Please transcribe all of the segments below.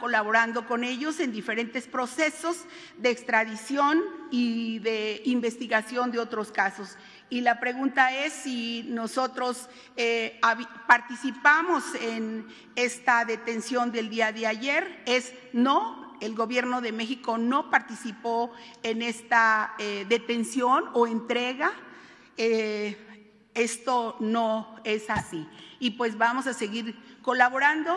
colaborando con ellos en diferentes procesos de extradición y de investigación de otros casos. Y la pregunta es si nosotros eh, participamos en esta detención del día de ayer. Es no, el gobierno de México no participó en esta eh, detención o entrega. Eh, esto no es así. Y pues vamos a seguir colaborando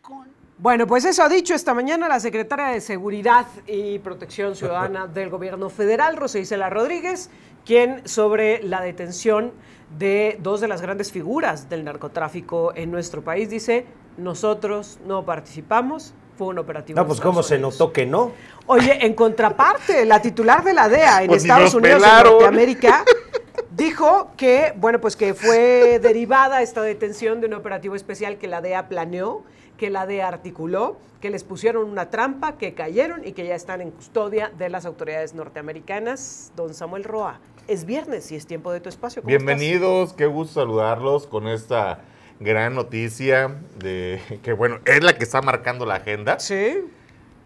con... Bueno, pues eso ha dicho esta mañana la secretaria de Seguridad y Protección Ciudadana del Gobierno Federal, Rosa Isela Rodríguez, quien sobre la detención de dos de las grandes figuras del narcotráfico en nuestro país dice, nosotros no participamos, fue un operativo. No, pues cómo se notó que no. Oye, en contraparte, la titular de la DEA en pues, Estados Unidos, y América dijo que, bueno, pues que fue derivada esta detención de un operativo especial que la DEA planeó que la dearticuló, que les pusieron una trampa, que cayeron y que ya están en custodia de las autoridades norteamericanas. Don Samuel Roa, es viernes y es tiempo de tu espacio. Bienvenidos, qué gusto saludarlos con esta gran noticia de que bueno, es la que está marcando la agenda. Sí.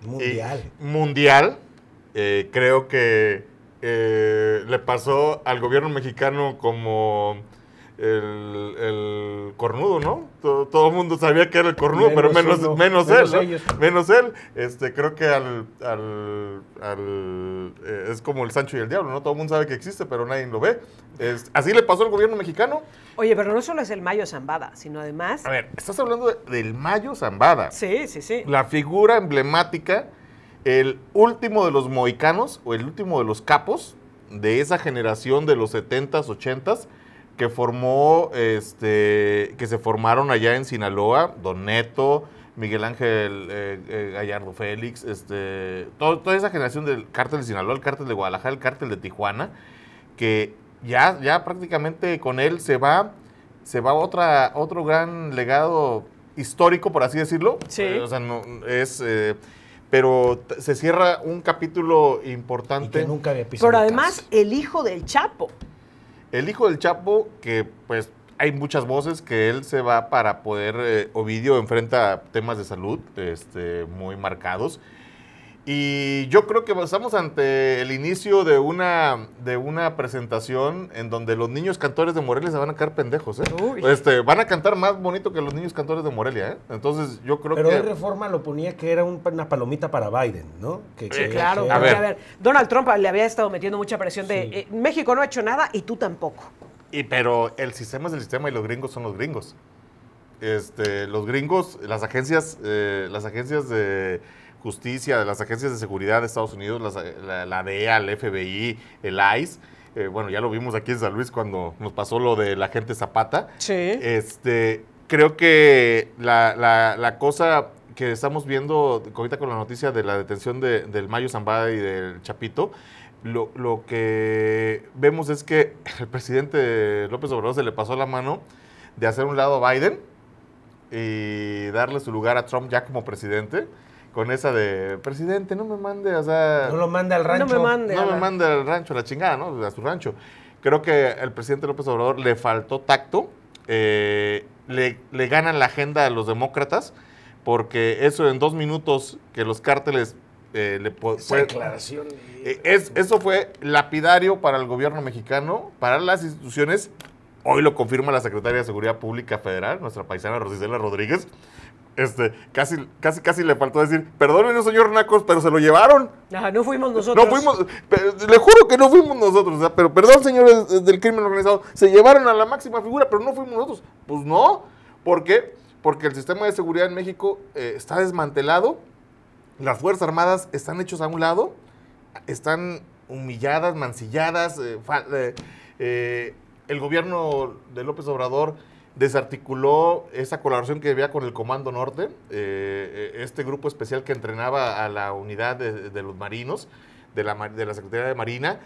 Mundial. Eh, mundial. Eh, creo que eh, le pasó al gobierno mexicano como el, cornudo, ¿no? Todo, el mundo sabía que era el cornudo, pero menos, menos, él. Menos él. Este, creo que al, eh, es como el Sancho y el Diablo, ¿no? Todo el mundo sabe que existe, pero nadie lo ve. Este, así le pasó al gobierno mexicano. Oye, pero no solo es el Mayo Zambada, sino además. A ver, estás hablando del Mayo Zambada. Sí, sí, sí. La figura emblemática, el último de los moicanos o el último de los capos de esa generación de los 70s, 80s que formó, este, que se formaron allá en Sinaloa, Don Neto, Miguel Ángel eh, eh, Gallardo Félix, este, toda esa generación del cártel de Sinaloa, el cártel de Guadalajara, el cártel de Tijuana, que ya, ya prácticamente con él se va, se va otra, otro gran legado histórico, por así decirlo. Sí. Eh, es pero se cierra un capítulo importante. que nunca había pisado Pero además, el hijo del Chapo. El hijo del Chapo, que pues hay muchas voces que él se va para poder, eh, Ovidio enfrenta temas de salud este, muy marcados y yo creo que estamos ante el inicio de una, de una presentación en donde los niños cantores de Morelia se van a caer pendejos, ¿eh? Este, van a cantar más bonito que los niños cantores de Morelia, ¿eh? Entonces yo creo que... Pero Reforma lo ponía que era una palomita para Biden, ¿no? Que, claro, A, ver. Donald Trump le había estado metiendo mucha presión de eh, México no ha hecho nada y tú tampoco. Y, pero el sistema es el sistema y los gringos son los gringos. Este, los gringos, las agencias, eh, las agencias de Justicia, de las agencias de seguridad de Estados Unidos, eh, la, la, DEA, el FBI, el ICE. Eh, bueno, ya lo vimos aquí en San Luis cuando nos pasó lo de la gente Zapata. Sí. Este, creo que la, la, cosa que estamos viendo ahorita con la noticia de la detención de, del Mayo Zambada y del Chapito, lo, lo, que vemos es que el presidente López Obrador se le pasó la mano de hacer un lado a Biden y darle su lugar a Trump ya como presidente con esa de presidente, no me mande, o sea. No lo mande al rancho. No me mande. No me al rancho, la chingada, ¿no? A su rancho. Creo que el presidente López Obrador le faltó tacto, eh, le, ganan la agenda a los demócratas, porque eso en dos minutos que los cárteles eh, le declaración. Eh, es, eso fue lapidario para el gobierno mexicano, para las instituciones. Hoy lo confirma la secretaria de Seguridad Pública Federal, nuestra paisana Rosicela Rodríguez. Este, casi, casi, casi le faltó decir, perdónenme, señor Nacos, pero se lo llevaron. no fuimos nosotros. le juro que no fuimos nosotros, pero perdón, señores eh, del crimen organizado, se llevaron a la máxima figura, pero no fuimos nosotros. Pues no, ¿por qué? Porque el sistema de seguridad en México eh, está desmantelado, las Fuerzas Armadas están hechos a un lado, están humilladas, mancilladas, eh, el gobierno de López Obrador desarticuló esa colaboración que había con el Comando Norte, eh, eh, este grupo especial que entrenaba a la unidad de, los marinos de la, de la, Secretaría de Marina,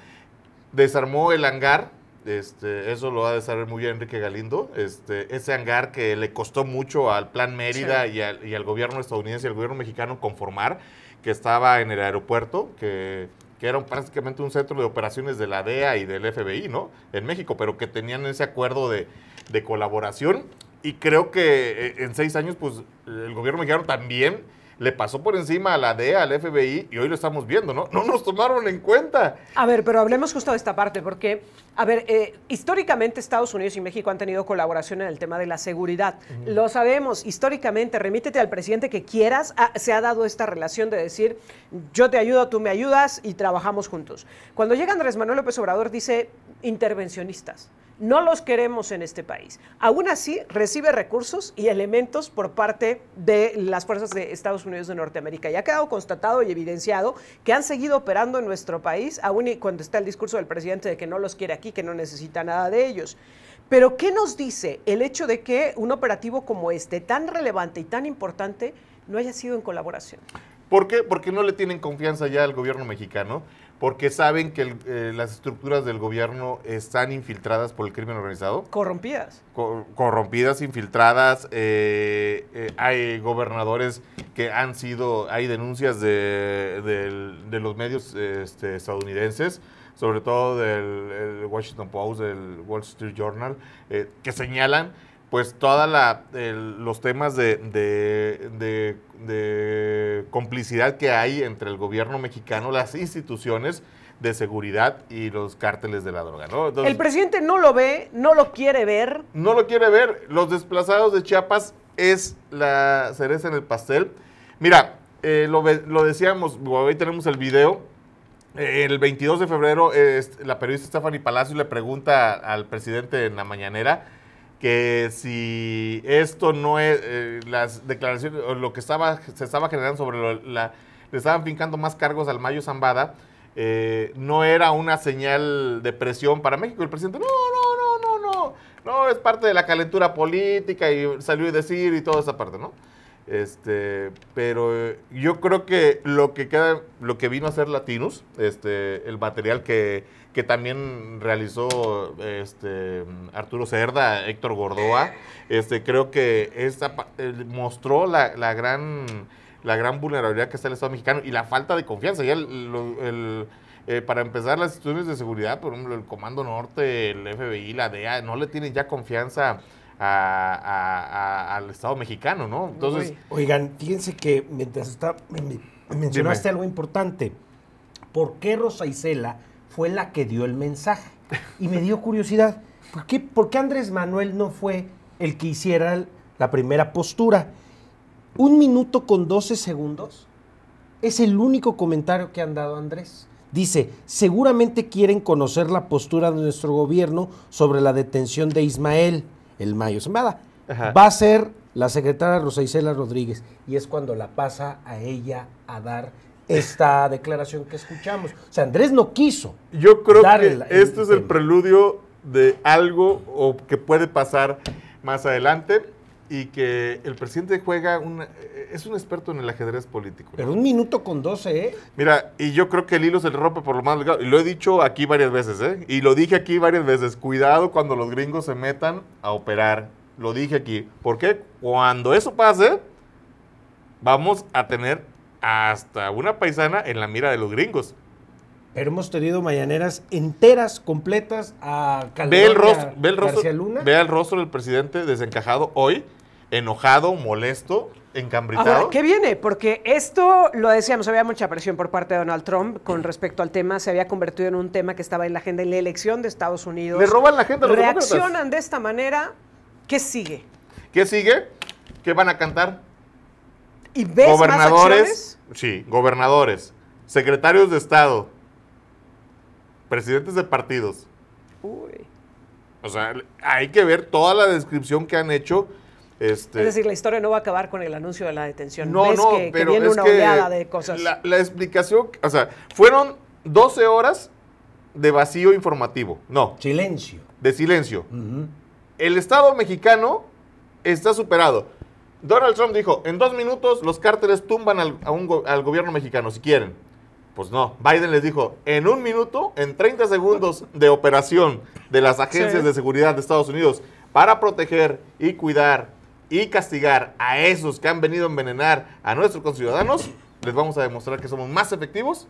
desarmó el hangar, este, eso lo ha de saber muy bien Enrique Galindo, este, ese hangar que le costó mucho al Plan Mérida y, al, gobierno estadounidense y al gobierno mexicano conformar, que estaba en el aeropuerto, que que era prácticamente un centro de operaciones de la DEA y del FBI, ¿no? En México, pero que tenían ese acuerdo de, de colaboración. Y creo que eh, en seis años, pues el gobierno mexicano también le pasó por encima a la DEA, al FBI, y hoy lo estamos viendo, ¿no? No nos tomaron en cuenta. A ver, pero hablemos justo de esta parte, porque, a ver, eh, históricamente Estados Unidos y México han tenido colaboración en el tema de la seguridad. Lo sabemos, históricamente, remítete al presidente que quieras, se ha dado esta relación de decir, yo te ayudo, tú me ayudas y trabajamos juntos. Cuando llega Andrés Manuel López Obrador, dice intervencionistas no los queremos en este país. Aún así, recibe recursos y elementos por parte de las fuerzas de Estados Unidos de Norteamérica. Y ha quedado constatado y evidenciado que han seguido operando en nuestro país, aún cuando está el discurso del presidente de que no los quiere aquí, que no necesita nada de ellos. Pero, ¿qué nos dice el hecho de que un operativo como este, tan relevante y tan importante, no haya sido en colaboración? ¿Por qué? Porque no le tienen confianza ya al gobierno mexicano porque saben que eh, las estructuras del gobierno están infiltradas por el crimen organizado. Corrompidas. corrompidas, infiltradas. Eh, eh, hay gobernadores que han sido, hay denuncias de, los medios este, estadounidenses sobre todo del Washington Post, del Wall Street Journal, que señalan pues todos los temas de, complicidad que hay entre el gobierno mexicano, las instituciones de seguridad y los cárteles de la droga. el presidente no lo ve, no lo quiere ver. No lo quiere ver. Los desplazados de Chiapas es la cereza en el pastel. Mira, eh, lo, decíamos, hoy tenemos el video. el 22 de febrero, eh, la periodista Stephanie Palacio le pregunta al presidente en la mañanera que si esto no es, eh, las declaraciones, o lo que estaba, se estaba generando sobre la, le estaban fincando más cargos al Mayo Zambada, eh, no era una señal de presión para México. El presidente, no, no, no, no, no, no, es parte de la calentura política y salió y decir y toda esa parte, ¿no? Este, pero eh, yo creo que lo que queda, lo que vino a ser latinos este, el material que, que también realizó este, Arturo Cerda, Héctor Gordoa, este, creo que esta, eh, mostró la, gran la gran vulnerabilidad que está el Estado mexicano y la falta de confianza. Ya el, eh, para empezar, las instituciones de seguridad, por ejemplo, el Comando Norte, el FBI, la DEA, no le tienen ya confianza al Estado mexicano, ¿no? Entonces. Oigan, fíjense que mientras está, mencionaste algo importante. ¿Por qué Rosa Isela fue la que dio el mensaje? Y me dio curiosidad. ¿Por qué, Andrés Manuel no fue el que hiciera la primera postura? Un minuto con 12 segundos es el único comentario que han dado Andrés. Dice, seguramente quieren conocer la postura de nuestro gobierno sobre la detención de Ismael el Mayo semada Va a ser la secretaria Rosa Isela Rodríguez y es cuando la pasa a ella a dar esta declaración que escuchamos. O sea, Andrés no quiso. Yo creo que este esto es el preludio de algo o que puede pasar más adelante y que el presidente juega, un, eh, es un experto en el ajedrez político. Pero un minuto con doce ¿eh? Mira, y yo creo que el hilo se le rompe por lo más delgado. Y lo he dicho aquí varias veces, ¿eh? Y lo dije aquí varias veces. Cuidado cuando los gringos se metan a operar. Lo dije aquí. Porque cuando eso pase, vamos a tener hasta una paisana en la mira de los gringos. Pero hemos tenido mañaneras enteras, completas, a Calderón, ve el rostro, Ve el rostro del presidente desencajado hoy enojado, molesto, encambritado. ¿qué viene? Porque esto, lo decíamos, había mucha presión por parte de Donald Trump con respecto al tema, se había convertido en un tema que estaba en la agenda en la elección de Estados Unidos. Le roban la agenda Reaccionan de esta manera, ¿qué sigue? ¿Qué sigue? ¿Qué van a cantar? ¿Y ves gobernadores, sí, gobernadores, secretarios de Estado, presidentes de partidos. Uy. O sea, hay que ver toda la descripción que han hecho este, es decir, la historia no va a acabar con el anuncio de la detención. No, no, que, pero viene una oleada de cosas. La, explicación, o sea, fueron 12 horas de vacío informativo. No. Silencio. De silencio. El Estado mexicano está superado. Donald Trump dijo, en dos minutos los cárteles tumban al, gobierno mexicano, si quieren. Pues no, Biden les dijo, en un minuto, en 30 segundos de operación de las agencias de seguridad de Estados Unidos para proteger y cuidar y castigar a esos que han venido a envenenar a nuestros conciudadanos, les vamos a demostrar que somos más efectivos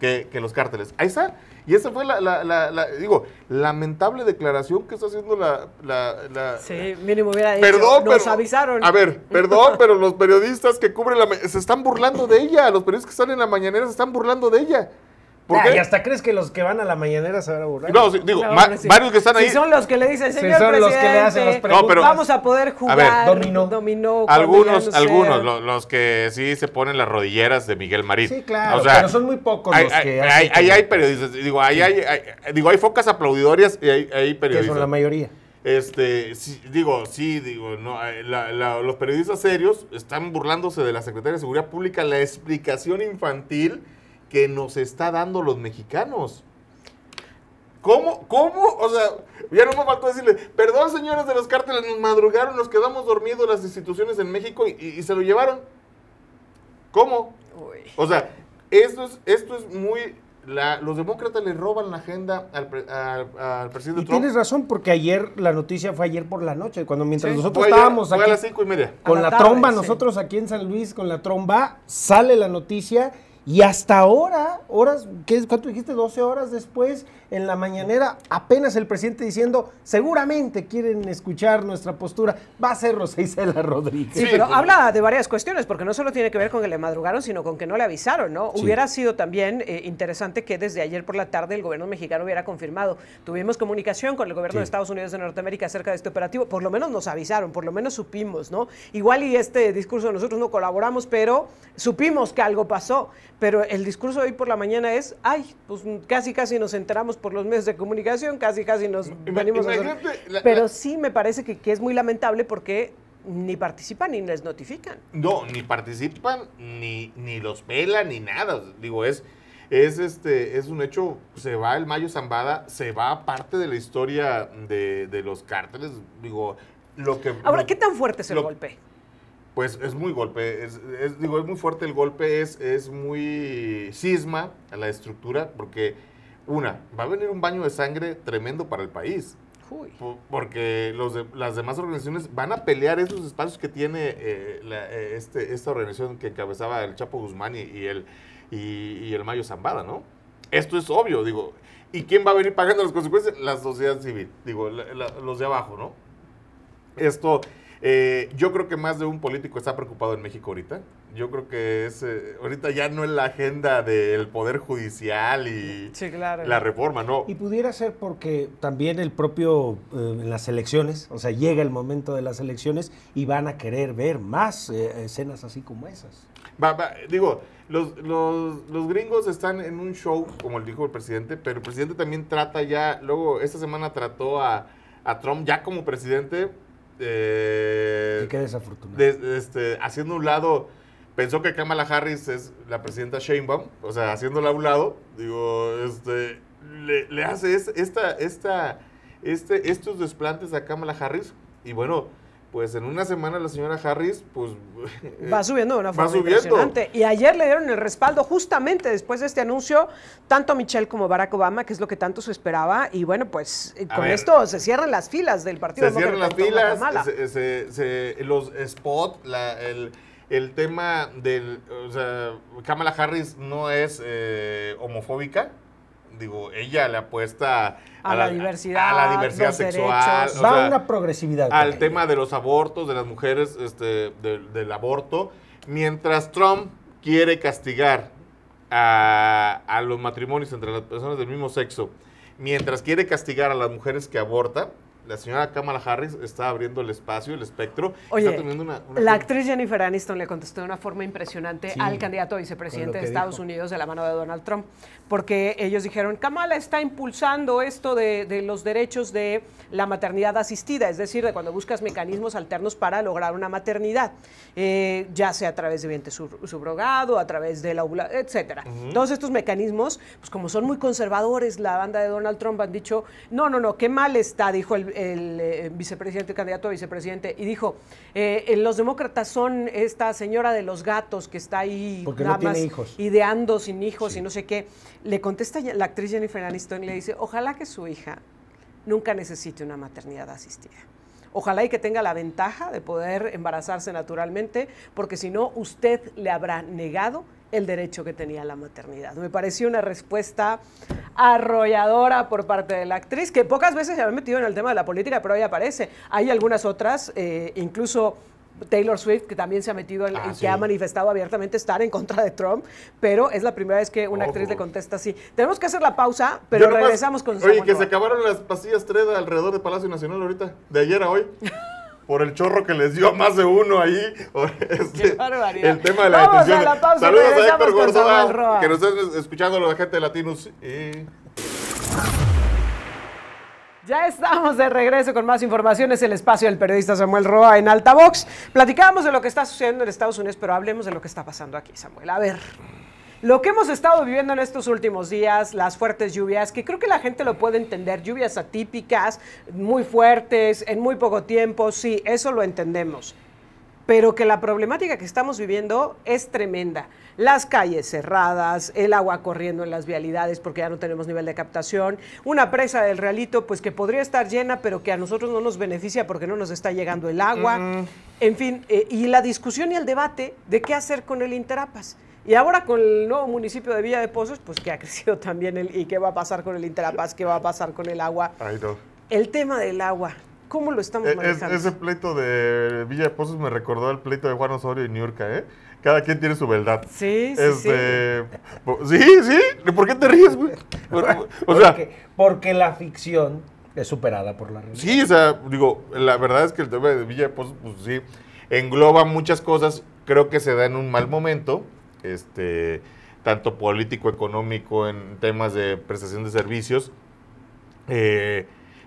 que, los cárteles. Ahí está. Y esa fue la, digo, lamentable declaración que está haciendo la... sí, mínimo hubiera perdón, nos pero, avisaron. A ver, perdón, pero los periodistas que cubren la... Se están burlando de ella, los periodistas que están en la mañanera se están burlando de ella. Ah, y hasta crees que los que van a la mañanera se van a burlar. No, digo, varios que están ahí. Si son los que le dicen, señor los que le hacen las preguntas. vamos a poder jugar. ver, dominó. dominó Algunos, algunos, los, que sí se ponen las rodilleras de Miguel Marín. Sí, claro, pero son muy pocos los que hacen Hay, ahí hay periodistas, digo, hay, digo, hay focas aplaudidorias y hay, hay que periodistas. son la mayoría. Este, digo, sí, digo, no, eh, los periodistas serios están burlándose de la Secretaría de Seguridad Pública, la explicación infantil que nos está dando los mexicanos. ¿Cómo? ¿Cómo? O sea, ya no me faltó decirle, perdón señores de los cárteles, nos madrugaron, nos quedamos dormidos las instituciones en México y, y, se lo llevaron. ¿Cómo? O sea, esto es, esto es muy... La, los demócratas le roban la agenda al, al, presidente y Tienes razón, porque ayer la noticia fue ayer por la noche, cuando mientras nosotros estábamos aquí. A las cinco y media. Con la, tromba, nosotros aquí en San Luis, con la tromba, sale la noticia y hasta ahora, horas, ¿qué, ¿cuánto dijiste? 12 horas después, en la mañanera apenas el presidente diciendo, seguramente quieren escuchar nuestra postura, va a ser Rosa Isela Rodríguez. Sí, pero pues habla de varias cuestiones, porque no solo tiene que ver con que le madrugaron, sino con que no le avisaron, ¿no? Hubiera sido también eh, interesante que desde ayer por la tarde el gobierno mexicano hubiera confirmado. Tuvimos comunicación con el gobierno de Estados Unidos de Norteamérica acerca de este operativo, por lo menos nos avisaron, por lo menos supimos, ¿no? Igual y este discurso nosotros no colaboramos, pero supimos que algo pasó. Pero el discurso de hoy por la mañana es, ay, pues casi casi nos enteramos por los medios de comunicación, casi casi nos venimos a... Pero sí me parece que, es muy lamentable porque ni participan ni les notifican. No, ni participan, ni, ni los pelan, ni nada. Digo, es, es, este, es un hecho, se va el Mayo Zambada, se va parte de la historia de, los cárteles. Digo, lo que... Ahora, ¿qué tan fuerte es el golpe? Pues es muy golpe, es, digo, es muy fuerte el golpe, es, es muy cisma a la estructura, porque una, va a venir un baño de sangre tremendo para el país. Porque los de, las demás organizaciones van a pelear esos espacios que tiene eh, eh, este, esta organización que encabezaba el Chapo Guzmán y, el, y, el Mayo Zambada, ¿no? Esto es obvio, digo. ¿Y quién va a venir pagando las consecuencias? La sociedad civil, digo, los de abajo, ¿no? Esto eh, yo creo que más de un político está preocupado en México ahorita. Yo creo que es eh, ahorita ya no es la agenda del poder judicial y la reforma, no. Y pudiera ser porque también el propio eh, las elecciones, o sea, llega el momento de las elecciones y van a querer ver más escenas así como esas. digo, los, gringos están en un show, como dijo el presidente, pero el presidente también trata ya, luego esta semana trató a, a Trump ya como presidente y eh, qué desafortunado. Este, haciendo un lado, pensó que Kamala Harris es la presidenta Sheinbaum, o sea, haciéndola a un lado, digo, este, le, hace esta, esta, este, estos desplantes a Kamala Harris y bueno, pues en una semana la señora Harris, pues... Va subiendo de una forma impresionante. Y ayer le dieron el respaldo justamente después de este anuncio, tanto Michelle como Barack Obama, que es lo que tanto se esperaba. Y bueno, pues eh, con esto se cierran las filas del Partido Se cierran las filas, los spot el, el, tema del... O sea, Kamala Harris no es eh, homofóbica, digo, ella le apuesta a, la, diversidad, a la diversidad sexual, va una progresividad al tema de los abortos, de las mujeres, este, del aborto, mientras Trump quiere castigar a, a los matrimonios entre las personas del mismo sexo, mientras quiere castigar a las mujeres que abortan, la señora Kamala Harris está abriendo el espacio, el espectro. está teniendo una, la actriz Jennifer Aniston le contestó de una forma impresionante al candidato a vicepresidente de Estados Unidos de la mano de Donald Trump, porque ellos dijeron, Kamala está impulsando esto de, los derechos de la maternidad asistida, es decir, de cuando buscas mecanismos alternos para lograr una maternidad, eh, ya sea a través de vientre subrogado, a través de la etcétera. Todos estos mecanismos, pues como son muy conservadores, la banda de Donald Trump han dicho, no, no, no, qué mal está, dijo el, el eh, vicepresidente, candidato a vicepresidente, y dijo, eh, eh, los demócratas son esta señora de los gatos que está ahí ideando sin hijos y no sé qué. Le contesta la actriz Jennifer Aniston y le dice, ojalá que su hija nunca necesite una maternidad asistida. Ojalá y que tenga la ventaja de poder embarazarse naturalmente, porque si no, usted le habrá negado el derecho que tenía la maternidad. Me pareció una respuesta arrolladora por parte de la actriz, que pocas veces se había metido en el tema de la política, pero ahí aparece. Hay algunas otras, eh, incluso Taylor Swift, que también se ha metido, en, ah, que ha manifestado abiertamente estar en contra de Trump, pero es la primera vez que una actriz le contesta así. Tenemos que hacer la pausa, pero regresamos con Oye, que se acabaron las pasillas Treda alrededor de Palacio Nacional ahorita, de ayer a hoy. por el chorro que les dio a más de uno ahí. Este, Qué barbaridad. El tema de la Vamos A la pausa, Saludos a Samuel Roa! que nos estén escuchando la gente de Latinos. Ya estamos de regreso con más informaciones el espacio del periodista Samuel Roa en Altavox. Platicamos de lo que está sucediendo en Estados Unidos, pero hablemos de lo que está pasando aquí, Samuel. A ver. Lo que hemos estado viviendo en estos últimos días, las fuertes lluvias, que creo que la gente lo puede entender, lluvias atípicas, muy fuertes, en muy poco tiempo, sí, eso lo entendemos pero que la problemática que estamos viviendo es tremenda. Las calles cerradas, el agua corriendo en las vialidades porque ya no tenemos nivel de captación, una presa del realito pues que podría estar llena, pero que a nosotros no nos beneficia porque no nos está llegando el agua. En fin, eh, y la discusión y el debate de qué hacer con el Interapas. Y ahora con el nuevo municipio de Villa de Pozos, pues que ha crecido también el, y qué va a pasar con el Interapaz, qué va a pasar con el agua. Ay, no. El tema del agua, ¿cómo lo estamos e-, e-, manejando? ese pleito de Villa de Pozos me recordó el pleito de Juan Osorio y Niurka, ¿eh? Cada quien tiene su verdad. Sí, sí, sí. Sí, ¿Por qué te ríes, güey? O sea, porque, porque la ficción es superada por la realidad. Sí, o sea, digo, la verdad es que el tema de Villa de Pozos, pues sí, engloba muchas cosas. Creo que se da en un mal momento este, tanto político, económico, en temas de prestación de servicios. Eh,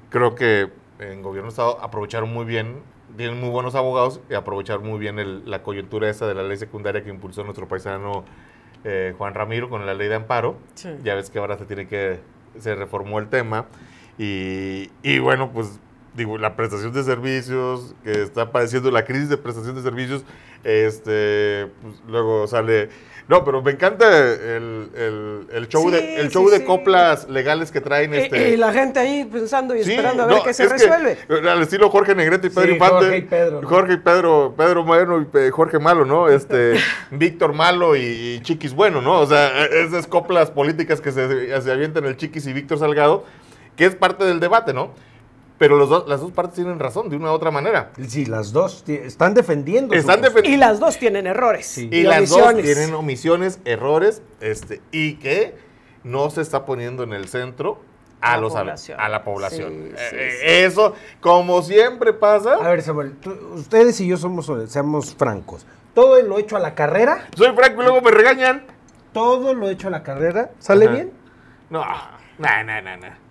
creo que en gobierno de Estado aprovecharon muy bien, tienen muy buenos abogados y aprovecharon muy bien la coyuntura esa de la ley secundaria que impulsó nuestro paisano eh, Juan Ramiro con la ley de amparo. Ya ves que ahora se tiene que, se reformó el tema. Y, y bueno, pues digo, la prestación de servicios, que está padeciendo la crisis de prestación de servicios, este, pues, luego sale. No, pero me encanta el, show, de, el show de coplas legales que traen. Eh, este... Y, eh, la gente ahí pensando y esperando a ver qué se resuelve. al estilo Jorge Negrete y Pedro Infante. Jorge y Pedro. Jorge y Pedro, Pedro Moreno y Jorge Malo, ¿no? Este, Víctor Malo y, Chiquis Bueno, ¿no? O sea, e, esas coplas políticas que se, se avientan el Chiquis y Víctor Salgado, que es parte del debate, ¿no? pero las dos partes tienen razón de una u otra manera. Sí, las dos están defendiendo. y las dos tienen errores. Y, las dos tienen omisiones, errores, este, y que no se está poniendo en el centro a, la los, población. a la población. Eh, eh, eso, como siempre pasa. A ver, Samuel, ustedes y yo somos, seamos francos. Todo lo hecho a la carrera. Soy franco y luego me regañan. Todo lo hecho a la carrera. ¿Sale bien? No, no, no, no. no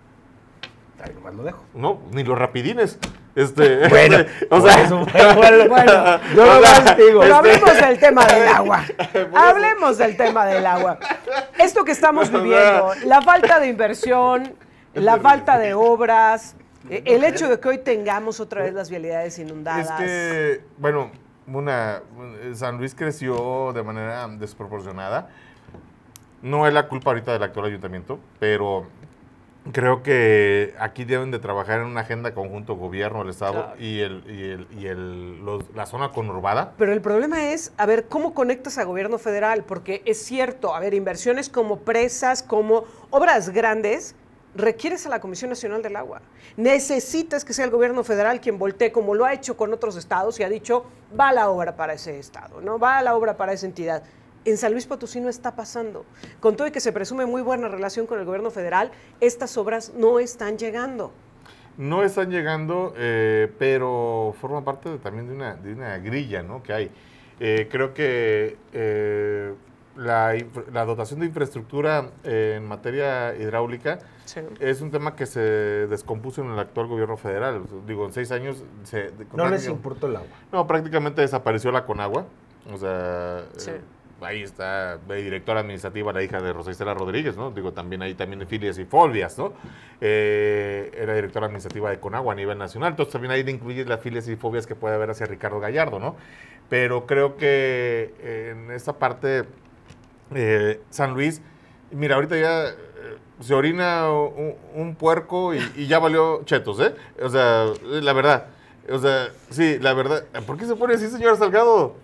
lo dejo. No, ni los rapidines. Este, bueno, o sea, bueno, bueno, lo digo. Pero este, hablemos del tema del agua. Hablemos del tema del agua. Esto que estamos viviendo, la falta de inversión, la falta de obras, e, el hecho de que hoy tengamos otra vez eh, las vialidades inundadas. Es que, bueno, una, eh, San Luis creció de manera desproporcionada. No es la culpa ahorita del actual ayuntamiento, pero creo que aquí deben de trabajar en una agenda conjunto gobierno, el Estado y, el, y, el, la zona conurbada. Pero el problema es, a ver, ¿cómo conectas a gobierno federal? Porque es cierto, a ver, inversiones como presas, como obras grandes, requieres a la Comisión Nacional del Agua. Necesitas que sea el gobierno federal quien voltee, como lo ha hecho con otros estados y ha dicho, va la obra para ese estado, ¿no? va la obra para esa entidad en San Luis Potosí no está pasando. Con todo y que se presume muy buena relación con el gobierno federal, estas obras no están llegando. No están llegando, eh, pero forma parte también de una, de una, grilla que hay. Eh, creo que eh, la, dotación de infraestructura en materia hidráulica es un tema que se descompuso en el actual gobierno federal. Digo, en seis años... Se, no les importó el agua. No, prácticamente desapareció la Conagua. O sea, ahí está directora administrativa la hija de Rosa Rodríguez, ¿no? Digo, también ahí también filias y fobias, ¿no? Eh, era directora administrativa de Conagua a nivel nacional, entonces también ahí le incluye las filias y fobias que puede haber hacia Ricardo Gallardo, ¿no? Pero creo que eh, en esta parte, eh, San Luis, mira, ahorita ya se orina un, puerco y, y, ya valió chetos, ¿eh? O sea, la verdad. O sea, sí, la verdad. ¿Por qué se pone así, señor Salgado?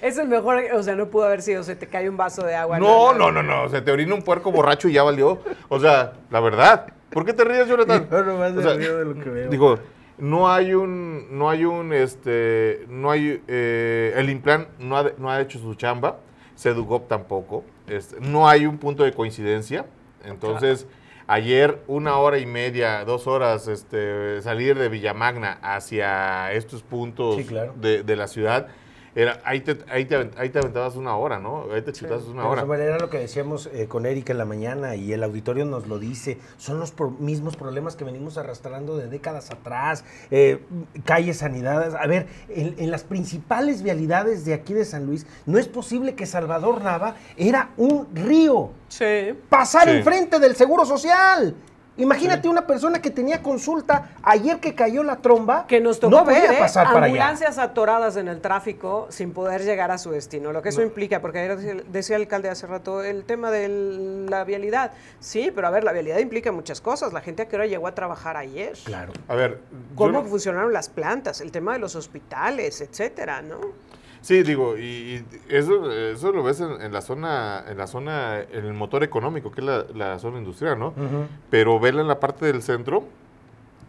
es el mejor, o sea, no pudo haber sido, se te cae un vaso de agua. No, no, no, no, se te orina un puerco borracho y ya valió. O sea, la verdad. ¿Por qué te ríes, Jonathan? Yo nomás de lo que veo. Digo, no hay un, no hay un, este, no hay, eh, el implant no ha, hecho su chamba, Sedugop tampoco, este, no hay un punto de coincidencia, entonces... Ayer, una hora y media, dos horas, este, salir de Villamagna hacia estos puntos de la ciudad, era, ahí, te, ahí, aventabas una hora, ¿no? Ahí te chutabas una hora. era lo que decíamos eh, con Erika en la mañana y el auditorio nos lo dice. Son los mismos problemas que venimos arrastrando de décadas atrás. Eh, calles sanidadas. A ver, en, las principales vialidades de aquí de San Luis, no es posible que Salvador Nava era un río. Sí. Pasar enfrente del Seguro Social. Imagínate una persona que tenía consulta ayer que cayó la tromba. Que nos tocó ver, ambulancias atoradas en el tráfico sin poder llegar a su destino. Lo que eso implica, porque ayer decía el alcalde hace rato el tema de la vialidad. Sí, pero a ver, la vialidad implica muchas cosas. La gente a qué hora llegó a trabajar ayer. Claro. A ver. ¿Cómo funcionaron las plantas? El tema de los hospitales, etcétera, ¿no? Sí, digo, y, eso, eso, lo ves en, la zona, en la zona, en el motor económico, que es la, zona industrial, ¿no? Pero vela en la parte del centro,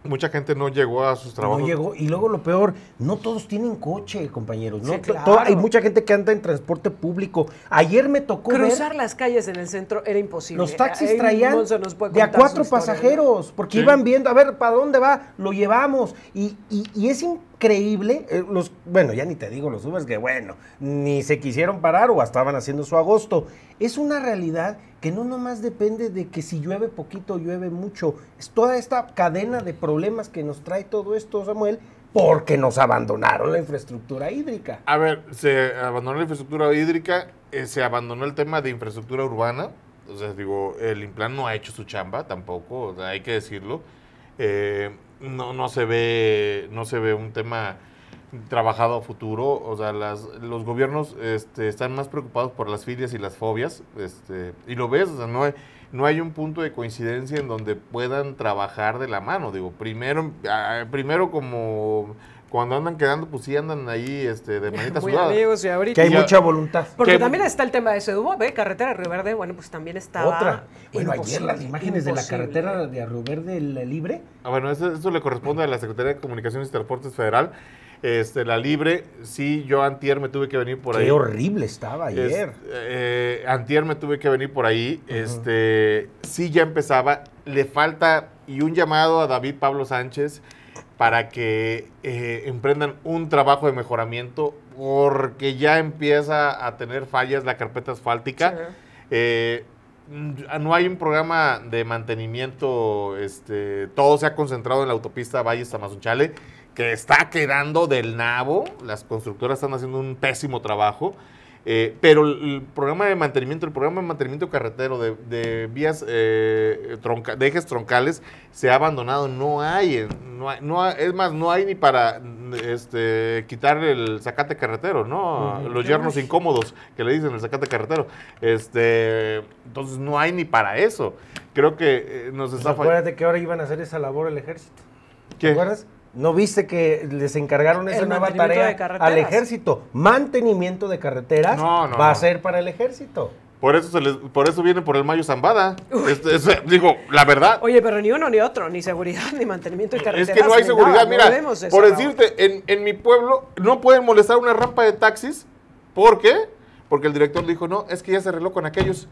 mucha gente no llegó a sus trabajos. No llegó, y luego lo peor, no todos tienen coche, compañeros. No, Hay mucha gente que anda en transporte público. Ayer me tocó Cruzar las calles en el centro era imposible. Los taxis traían de a cuatro pasajeros, porque iban viendo, a ver, ¿para dónde va? Lo llevamos. Y, y es imposible creíble. Eh, los, bueno, ya ni te digo los subes que, bueno, ni se quisieron parar o estaban haciendo su agosto. Es una realidad que no nomás depende de que si llueve poquito o llueve mucho. Es toda esta cadena de problemas que nos trae todo esto, Samuel, porque nos abandonaron la infraestructura hídrica. A ver, se abandonó la infraestructura hídrica, eh, se abandonó el tema de infraestructura urbana. O sea, digo, el Implan no ha hecho su chamba tampoco, hay que decirlo. Eh, no, no se ve, no se ve un tema trabajado a futuro. O sea, las, los gobiernos este, están más preocupados por las filias y las fobias. Este, y lo ves, no, hay, no hay un punto de coincidencia en donde puedan trabajar de la mano. Digo, primero, ah, primero como cuando andan quedando, pues sí andan ahí este, de manitas Muy amigos y ahorita. Que hay mucha voluntad. Porque también está el tema de Seduma, ve, carretera de Río bueno, pues también está. Otra. Bueno, ayer las imágenes de la carretera de Río Verde libre. Ah, bueno, eso, le corresponde a la Secretaría de Comunicaciones y Transportes Federal. Este, la libre, sí, yo antier me tuve que venir por ahí. Qué horrible estaba ayer. Eh, antier me tuve que venir por ahí. Este, sí, ya empezaba. Le falta, y un llamado a David Pablo Sánchez, para que eh, emprendan un trabajo de mejoramiento porque ya empieza a tener fallas la carpeta asfáltica. Eh, no hay un programa de mantenimiento, este, todo se ha concentrado en la autopista valle Tamazunchale, que está quedando del nabo, las constructoras están haciendo un pésimo trabajo. Eh, pero el programa de mantenimiento, el programa de mantenimiento carretero de, vías, eh, de ejes troncales, se ha abandonado. No hay, eh, no, no es más, no hay ni para este, quitar el sacate carretero, ¿no? Los yernos incómodos que le dicen el sacate carretero. Este, entonces no hay ni para eso. Creo que nos está pues acuerdas de que ahora iban a hacer esa labor el ejército. ¿Qué? ¿Te acuerdas? ¿No viste que les encargaron esa nueva tarea al ejército? Mantenimiento de carreteras va a ser para el ejército. Por eso, se por eso viene por el Mayo Zambada. digo, la verdad. Oye, pero ni uno ni otro, ni seguridad, ni mantenimiento de carreteras. Es que no hay seguridad, mira. por decirte, en, mi pueblo no pueden molestar una rampa de taxis. ¿Por qué? Porque el director dijo, no, es que ya se arregló con aquellos.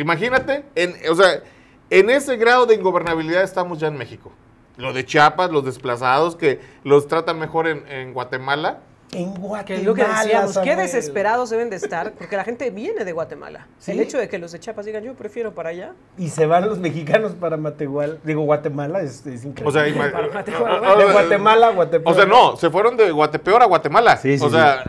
Imagínate, en, o sea, en ese grado de ingobernabilidad estamos ya en México lo de Chiapas, los desplazados, que los tratan mejor en, en Guatemala en Guatemala. qué desesperados deben de estar, porque la gente viene de Guatemala. El hecho de que los de Chiapas digan, yo prefiero para allá. Y se van los mexicanos para Matehual, digo, Guatemala es, increíble. O sea, ah, ah, de Guatemala a O sea, no, se fueron de Guatepeor a Guatemala. Eh, o, sea,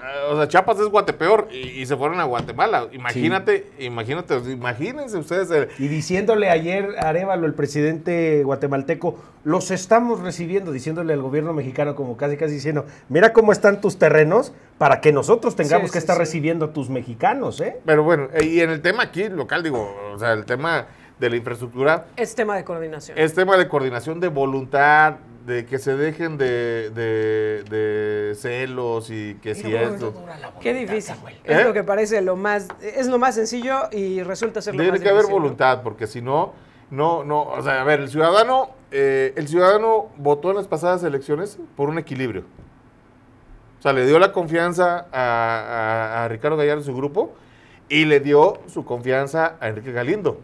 Chiapas es Guatepeor y, se fueron a Guatemala. Imagínate, imagínate, imagínense ustedes. Eh. Y diciéndole ayer a Arevalo, el presidente guatemalteco, los estamos recibiendo, diciéndole al gobierno mexicano como casi casi diciendo, mira cómo están tus terrenos para que nosotros tengamos que estar recibiendo a tus mexicanos, ¿eh? Pero bueno, y en el tema aquí local, digo, o sea, el tema de la infraestructura... Es tema de coordinación. Es tema de coordinación, de voluntad, de que se dejen de, celos y que si esto... Qué difícil. Es ¿Eh? lo que parece lo más... Es lo más sencillo y resulta ser lo Tiene que haber voluntad, porque si no, no, no... O sea, a ver, el ciudadano eh, votó en las pasadas elecciones por un equilibrio sea, le dio la confianza a, Ricardo Gallardo y su grupo y le dio su confianza a Enrique Galindo.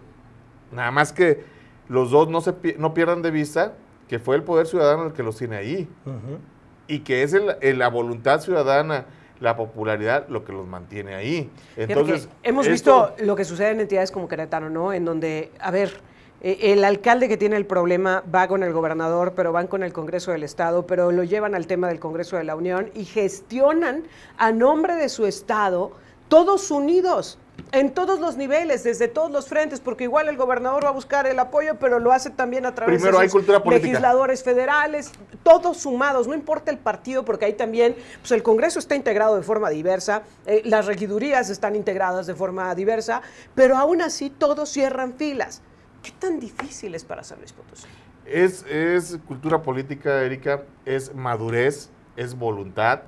Nada más que los dos no, se, pierdan de vista que fue el poder ciudadano el que los tiene ahí y que es la voluntad ciudadana la popularidad lo que los mantiene ahí. Entonces, hemos visto lo que sucede en entidades como Querétaro, ¿no? En donde, a ver, eh, el alcalde que tiene el problema va con el gobernador, pero van con el Congreso del Estado, pero lo llevan al tema del Congreso de la Unión y gestionan a nombre de su Estado todos unidos. En todos los niveles, desde todos los frentes, porque igual el gobernador va a buscar el apoyo, pero lo hace también a través de legisladores federales, todos sumados, no importa el partido, porque ahí también pues, el Congreso está integrado de forma diversa, eh, las regidurías están integradas de forma diversa, pero aún así todos cierran filas. ¿Qué tan difícil es para San Luis Potosí? Es, es cultura política, Erika, es madurez, es voluntad,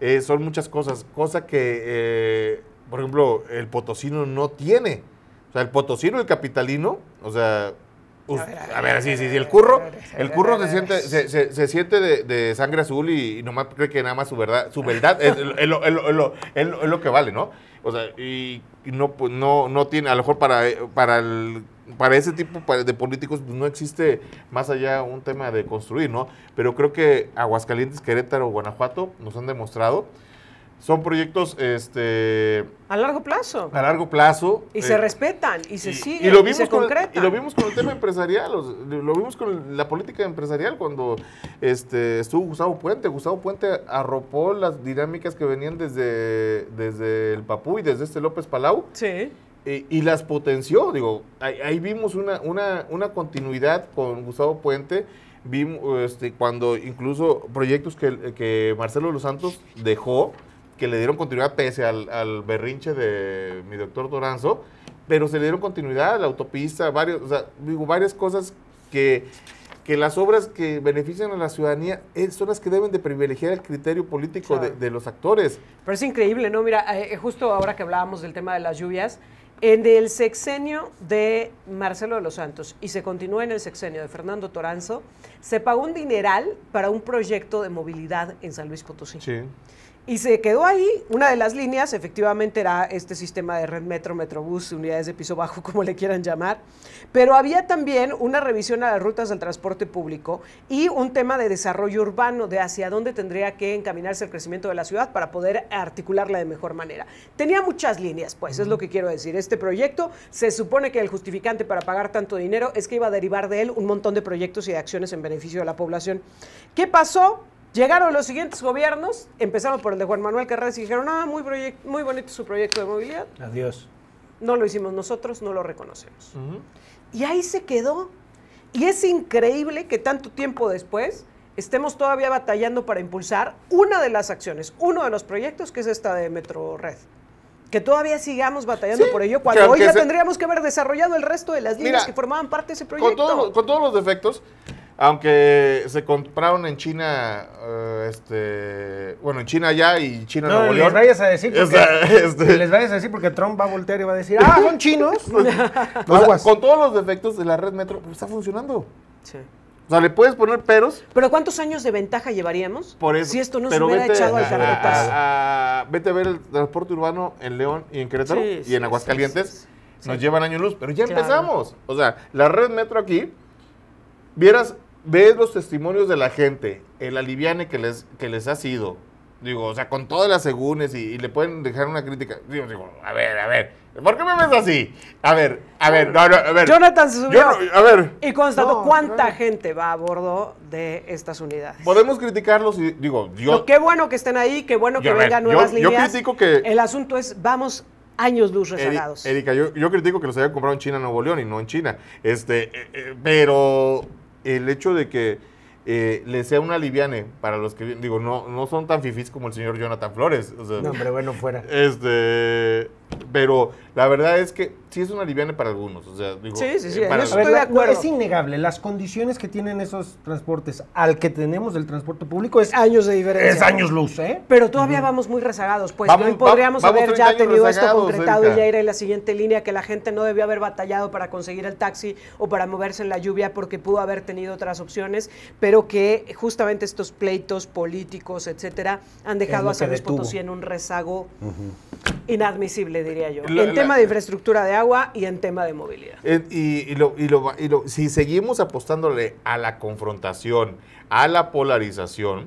eh, son muchas cosas, cosa que, eh, por ejemplo, el potosino no tiene. O sea, el potosino, el capitalino, o sea, a, ver, sí, sí, sí. El curro, el curro se siente, se, se, siente de, sangre azul y, no nomás cree que nada más su verdad, su verdad es, lo, que vale, ¿no? O sea, y no, pues, no, no tiene, a lo mejor para, para el para ese tipo de políticos pues, no existe más allá un tema de construir, ¿no? Pero creo que Aguascalientes, Querétaro, Guanajuato nos han demostrado. Son proyectos este a largo plazo. A largo plazo. Y se eh, respetan y se siguen y, lo vimos y se concretan. Y lo vimos con el tema empresarial, lo vimos con la política empresarial cuando este, estuvo Gustavo Puente. Gustavo Puente arropó las dinámicas que venían desde, desde el Papú y desde este López Palau. Sí y, las potenció, digo, ahí, vimos una, continuidad con Gustavo Puente, vimos este, cuando incluso proyectos que, Marcelo los Santos dejó, que le dieron continuidad pese al, berrinche de mi doctor Doranzo, pero se le dieron continuidad a la autopista, varios, o digo, varias cosas que, que las obras que benefician a la ciudadanía eh, son las que deben de privilegiar el criterio político de, los actores. Pero es increíble, ¿no? Mira, eh, justo ahora que hablábamos del tema de las lluvias, en el sexenio de Marcelo de los Santos y se continúa en el sexenio de Fernando Toranzo, se pagó un dineral para un proyecto de movilidad en San Luis Potosí. Y se quedó ahí, una de las líneas efectivamente era este sistema de red metro, metrobús, unidades de piso bajo, como le quieran llamar, pero había también una revisión a las rutas del transporte público y un tema de desarrollo urbano, de hacia dónde tendría que encaminarse el crecimiento de la ciudad para poder articularla de mejor manera. Tenía muchas líneas, pues, es lo que quiero decir. Este proyecto se supone que el justificante para pagar tanto dinero es que iba a derivar de él un montón de proyectos y de acciones en beneficio de la población. ¿Qué pasó? Llegaron los siguientes gobiernos, empezaron por el de Juan Manuel Carreras y dijeron, ah, muy, bonito su proyecto de movilidad. Adiós. No lo hicimos nosotros, no lo reconocemos. Y ahí se quedó. Y es increíble que tanto tiempo después estemos todavía batallando para impulsar una de las acciones, uno de los proyectos que es esta de Metro Red. Que todavía sigamos batallando por ello cuando hoy ya tendríamos que haber desarrollado el resto de las líneas que formaban parte de ese proyecto. con todos los defectos, aunque se compraron en China, eh, este, bueno, en China ya y China no, No les vayas a decir porque, este, les vayas a decir porque Trump va a voltear y va a decir, ah, son chinos. con todos los defectos de la red metro, pues, está funcionando. Sí. O sea, le puedes poner peros. Pero ¿cuántos años de ventaja llevaríamos? Si esto no se hubiera echado al carretazo. vete a ver el transporte urbano en León y en Querétaro y en Aguascalientes. Nos llevan año luz, pero ya empezamos. O sea, la red metro aquí, vieras ves los testimonios de la gente, el aliviane que les, que les ha sido, digo, o sea, con todas las segúnes y, le pueden dejar una crítica, digo, a ver, a ver, ¿por qué me ves así? A ver, a ver, a ver. Jonathan se subió a ver. y constató cuánta gente va a bordo de estas unidades. Podemos criticarlos y digo, yo... qué bueno que estén ahí, qué bueno que vengan nuevas líneas. Yo critico que... El asunto es, vamos años luz rezagados. Erika, yo, yo critico que los hayan comprado en China, Nuevo León y no en China. Este, eh, eh, pero el hecho de que eh, le sea una liviane para los que, digo, no, no son tan fifís como el señor Jonathan Flores. no, hombre, bueno, fuera. Este, pero la verdad es que sí es una liviana para algunos. sí, sí, sí. Eh, estoy de acuerdo. Es innegable. Las condiciones que tienen esos transportes al que tenemos el transporte público es años de diferencia. Es años luz, ¿eh? Pero todavía vamos muy rezagados. Pues podríamos haber ya tenido esto concretado y ya ir en la siguiente línea, que la gente no debió haber batallado para conseguir el taxi o para moverse en la lluvia porque pudo haber tenido otras opciones, pero que justamente estos pleitos políticos, etcétera, han dejado a San Luis Potosí en un rezago inadmisible diría yo, en tema de infraestructura de agua y en tema de movilidad. Eh, y, si seguimos apostándole a la confrontación, a la polarización,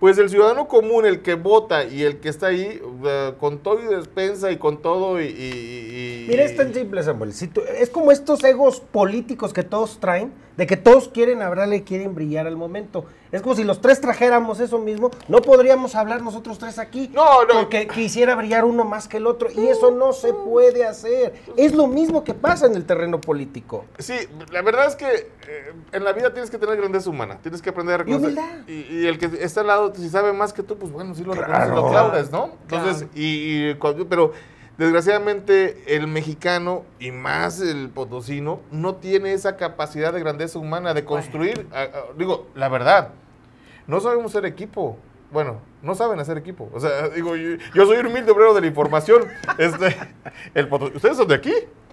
pues el ciudadano común, el que vota y el que está ahí, eh, con todo y despensa y con todo y... Mira, es tan simple, Samuel. es como estos egos políticos que todos traen, de que todos quieren hablarle y quieren brillar al momento. Es como si los tres trajéramos eso mismo, no podríamos hablar nosotros tres aquí. No, no. Porque quisiera brillar uno más que el otro y eso no se puede hacer. Es lo mismo que pasa en el terreno político. Sí, la verdad es que eh, en la vida tienes que tener grandeza humana, tienes que aprender a reconocer. Y, y el que está al lado si sabe más que tú, pues bueno, sí lo lo claudes ¿no? Entonces, y, pero desgraciadamente el mexicano y más el potosino no tiene esa capacidad de grandeza humana de construir, digo, la verdad, no sabemos ser equipo. Bueno, no saben hacer equipo. O sea, digo, yo, soy un humilde obrero de la información. Este, el ¿Ustedes son de aquí?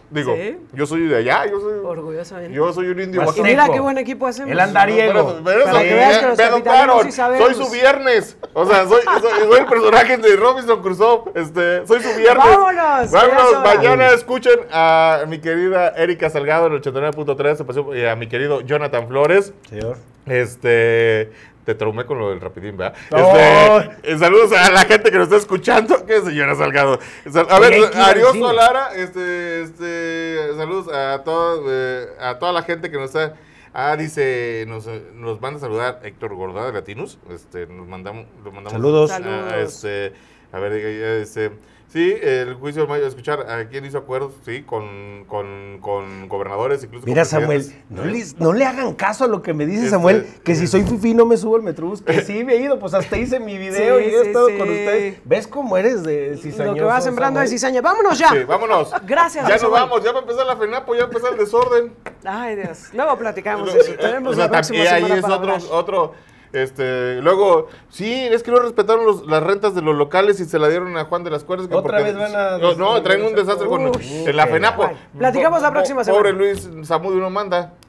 Digo, yo soy de allá, yo soy. Orgullosamente. Yo soy un indio pues mira qué buen equipo hacemos. El andariego. pero, eh, claro, soy su viernes. O sea, soy, soy, el personaje de Robinson Crusoe. Este, soy su viernes. Vámonos. Vámonos. Mañana escuchen a mi querida Erika Salgado en 89.3 y a mi querido Jonathan Flores. Señor. Este, te traumé con lo del rapidín, ¿verdad? Este, eh, saludos a la gente que nos está escuchando. ¿Qué señora Salgado? a ver, Arioso Lara, este, este, saludos a eh, a toda la gente que nos está. Ah, dice, nos, nos van a saludar Héctor Gordá de Latinus. Este, nos mandamos, lo mandamos. Saludos. A, a este, ver, este, Sí, el juicio del escuchar a quién hizo acuerdos, sí, con, con, con gobernadores, incluso Mira, Samuel, no, le, no le hagan caso a lo que me dice este, Samuel, que si soy fifi no me subo al metrobús, que sí me he ido, pues hasta hice mi video y he estado con ustedes. ¿Ves cómo eres de Lo que va sembrando cizaña. ¡Vámonos ya! Sí, vámonos. Gracias, Ya nos vamos, ya va a empezar la FENAPO, ya va a empezar el desorden. Ay, Dios. Luego platicamos eso. Tenemos o sea, la próxima y ahí es otro, otro este, luego, sí, es que no respetaron las rentas de los locales y se la dieron a Juan de las Cuerdas. Que Otra vez van a... No, traen un desastre con la FENAPO. Platicamos la próxima semana. Pobre Luis Zamudio no manda.